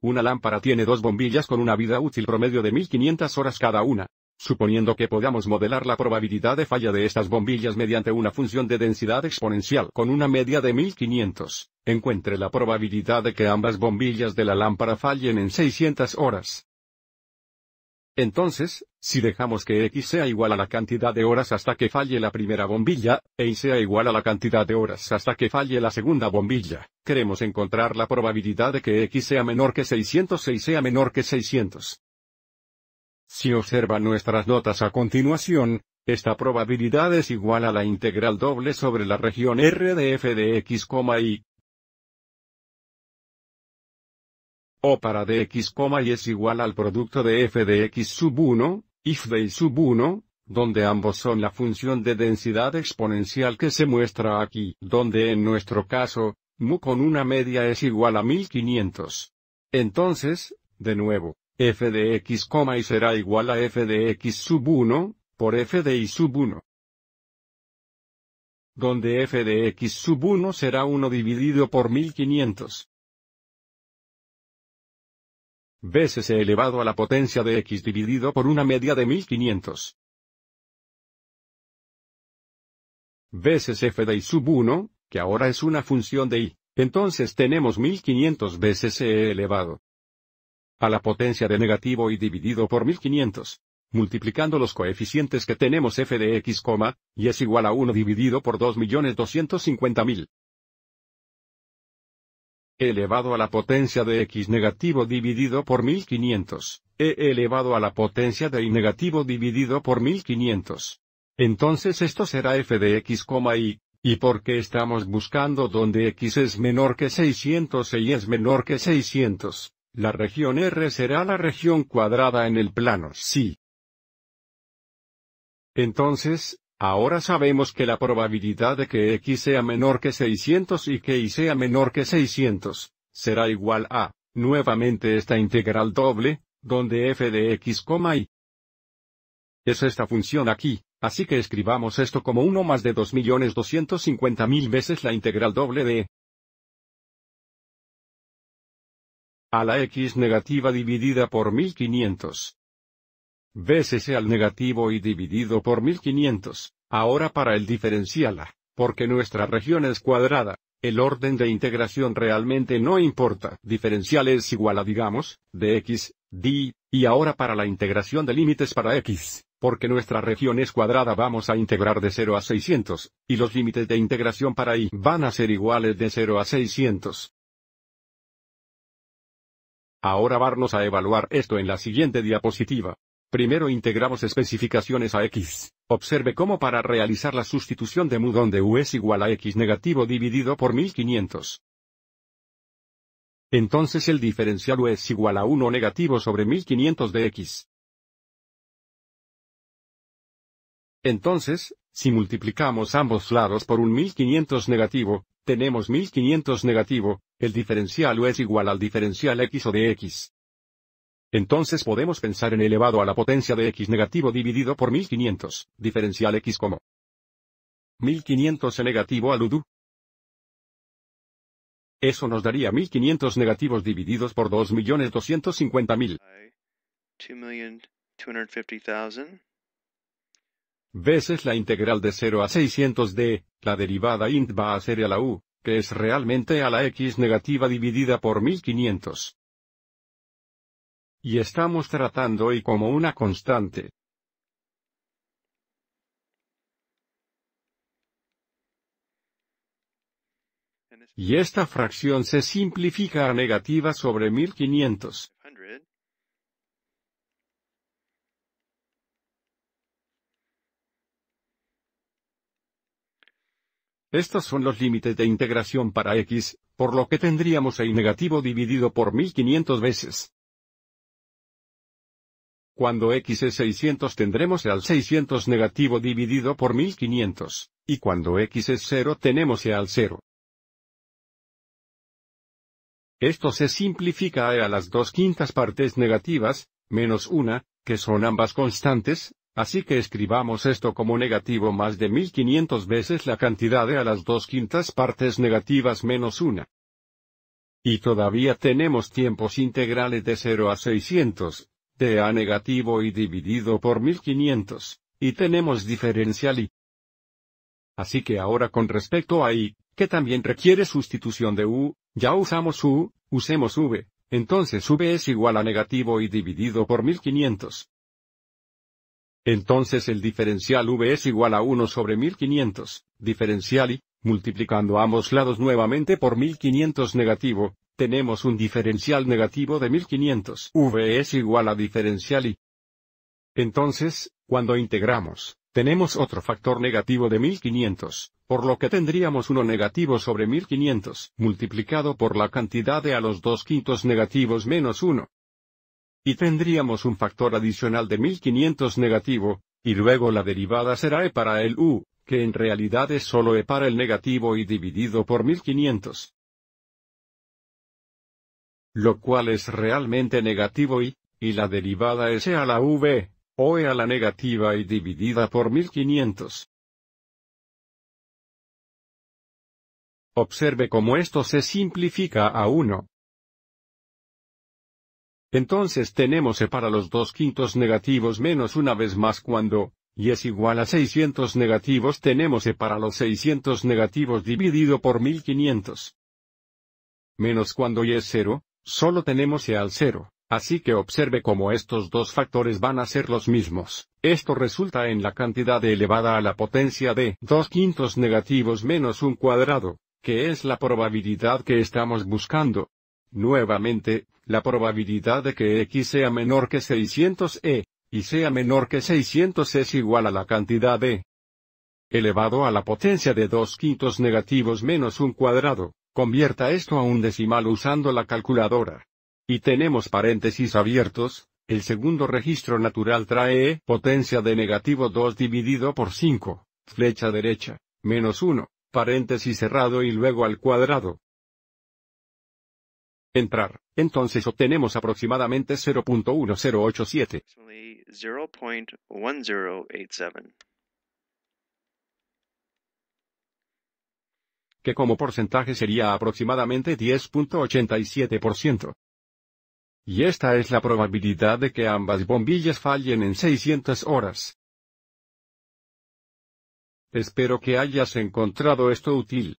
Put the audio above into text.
Una lámpara tiene dos bombillas con una vida útil promedio de 1500 horas cada una. Suponiendo que podamos modelar la probabilidad de falla de estas bombillas mediante una función de densidad exponencial con una media de 1500, encuentre la probabilidad de que ambas bombillas de la lámpara fallen en 600 horas. Entonces, si dejamos que X sea igual a la cantidad de horas hasta que falle la primera bombilla, e Y sea igual a la cantidad de horas hasta que falle la segunda bombilla, queremos encontrar la probabilidad de que x sea menor que 600 Y sea menor que 600. Si observa nuestras notas a continuación, esta probabilidad es igual a la integral doble sobre la región R de f de x, y. O para de x, y es igual al producto de f de x sub 1, F de y sub 1, donde ambos son la función de densidad exponencial que se muestra aquí, donde en nuestro caso, mu con una media es igual a 1500. Entonces, de nuevo, f de x, y será igual a f de x sub 1, por f de y sub 1. Donde f de x sub 1 será 1 dividido por 1500 veces elevado a la potencia de x dividido por una media de 1500 veces f de y sub 1, que ahora es una función de i, entonces tenemos 1500 veces e elevado a la potencia de negativo y dividido por 1500. Multiplicando los coeficientes que tenemos f de x, y es igual a 1 dividido por 2.250.000 elevado a la potencia de x negativo dividido por 1500, e elevado a la potencia de y negativo dividido por 1500. Entonces esto será f de x, y, y porque estamos buscando donde x es menor que 600 y es menor que 600, la región R será la región cuadrada en el plano Sí. Entonces, ahora sabemos que la probabilidad de que x sea menor que 600 y que y sea menor que 600, será igual a, nuevamente esta integral doble, donde f de x, y. Es esta función aquí. Así que escribamos esto como 1 más de 2.250.000 veces la integral doble de a la x negativa dividida por 1500 veces e al negativo y dividido por 1500. Ahora para el diferencial a, porque nuestra región es cuadrada, el orden de integración realmente no importa. Diferencial es igual a digamos, de x, di, y ahora para la integración de límites para x. Porque nuestra región es cuadrada vamos a integrar de 0 a 600, y los límites de integración para y van a ser iguales de 0 a 600. Ahora vamos a evaluar esto en la siguiente diapositiva. Primero integramos especificaciones a x. Observe cómo para realizar la sustitución de mu donde u es igual a x negativo dividido por 1500. Entonces el diferencial u es igual a 1 negativo sobre 1500 de x. Entonces, si multiplicamos ambos lados por un 1500 negativo, tenemos 1500 negativo, el diferencial U es igual al diferencial X o de X. Entonces podemos pensar en elevado a la potencia de X negativo dividido por 1500, diferencial X como 1500 e negativo al UDU. Eso nos daría 1500 negativos divididos por 2.250.000 veces la integral de 0 a 600 de, la derivada int va a ser a la u, que es realmente a la x negativa dividida por 1500. Y estamos tratando y como una constante. Este y esta fracción se simplifica a negativa sobre 1500. Estos son los límites de integración para x, por lo que tendríamos el negativo dividido por 1500 veces. Cuando x es 600 tendremos E al 600 negativo dividido por 1500, y cuando x es 0 tenemos e al 0. Esto se simplifica a las dos quintas partes negativas, menos una, que son ambas constantes, Así que escribamos esto como negativo más de 1500 veces la cantidad de a las dos quintas partes negativas menos una. Y todavía tenemos tiempos integrales de 0 a 600, de a negativo y dividido por 1500, y tenemos diferencial I. Así que ahora con respecto a i, que también requiere sustitución de u, ya usamos u, usemos v, entonces v es igual a negativo y dividido por 1500. Entonces el diferencial V es igual a 1 sobre 1500, diferencial y, multiplicando ambos lados nuevamente por 1500 negativo, tenemos un diferencial negativo de 1500. V es igual a diferencial y. Entonces, cuando integramos, tenemos otro factor negativo de 1500, por lo que tendríamos uno negativo sobre 1500, multiplicado por la cantidad de a los dos quintos negativos menos 1. Y tendríamos un factor adicional de 1500 negativo, y luego la derivada será e para el u, que en realidad es solo e para el negativo y dividido por 1500. Lo cual es realmente negativo y, y la derivada es e a la v, o e a la negativa y dividida por 1500. Observe cómo esto se simplifica a 1, entonces tenemos e para los dos quintos negativos menos una vez más cuando, y es igual a 600 negativos tenemos e para los 600 negativos dividido por 1500. Menos cuando y es cero, solo tenemos e al cero, así que observe cómo estos dos factores van a ser los mismos. Esto resulta en la cantidad elevada a la potencia de 2 quintos negativos menos un cuadrado, que es la probabilidad que estamos buscando. Nuevamente, la probabilidad de que x sea menor que 600e, y sea menor que 600 es igual a la cantidad de elevado a la potencia de 2 quintos negativos menos un cuadrado. Convierta esto a un decimal usando la calculadora. Y tenemos paréntesis abiertos, el segundo registro natural trae potencia de negativo 2 dividido por 5, flecha derecha, menos 1, paréntesis cerrado y luego al cuadrado, entrar, entonces obtenemos aproximadamente 0.1087. que como porcentaje sería aproximadamente 10.87%. Y esta es la probabilidad de que ambas bombillas fallen en 600 horas. Espero que hayas encontrado esto útil.